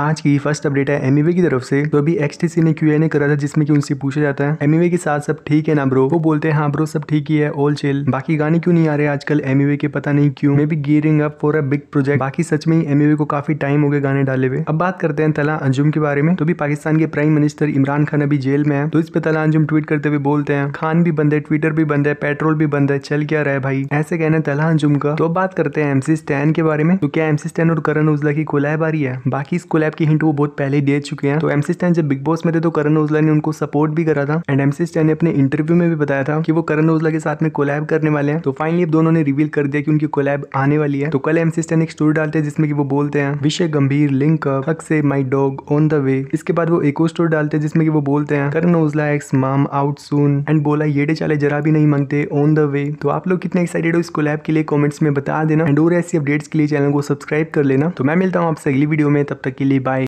आज की first update है एमईवे e की तरफ से तो अभी एक्सटीसी ने क्यू करा था जिसमें कि उनसे पूछा जाता है एमईवे e के साथ सब ठीक है ना ब्रो वो बोलते हैं हाँ ब्रो सब ठीक ही है ऑल चेल बाकी गाने क्यों नहीं आ रहे आजकल एमईवे e के पता नहीं क्यों maybe gearing up for a big project बाकी सच में एमईवे को काफी टाइम हो गया गाने डाले हुए अब बात करते हैं तला अंजुम के बारे में तो भी पाकिस्तान के प्राइम मिनिस्टर इमरान खान अभी जेल में है तो इस पे तला अंजुम ट्वीट करते हुए बोलते हैं खान भी बंद है ट्विटर भी बंद है पेट्रोल भी बंद है चल क्या रहा है भाई ऐसे कहना तला अंजुम का तो बात करते हैं एमसी स्टैन के बारे में तो क्या एमसी स्टैन और करण उजला की कोलैब है बाकी इस टाइप की हिंट वो बहुत पहले ही दे चुके हैं तो एमसी स्टैन जब बिग बॉस में थे तो करण ओजला ने उनको सपोर्ट भी करा था एंड एमसी स्टैन ने अपने इंटरव्यू में भी बताया था कि वो करण ओजला के साथ में कोलैब करने वाले हैं तो फाइनली अब दोनों ने रिवील कर दिया कि उनकी कोलैब आने वाली है तो कल एमसी स्टैन एक स्टोरी डालते हैं जिसमें कि वो बोलते हैं विषय गंभीर लिंक हक से my dog on the way इसके बाद वो एक और स्टोरी डालते हैं जिसमें कि वो बोलते हैं करण ओजला एक्स माम आउट सून एंड बोला ये डे चाले जरा भी नहीं मांगते ऑन द वे तो आप लोग कितने एक्साइटेड हो इस कोलैब के लिए कॉमेंट्स में बता देना एंड और ऐसी अपडेट्स के लिए चैनल को सब्सक्राइब कर लेना तो मैं मिलता हूँ आपसे अगली वीडियो में तब तक के लिए by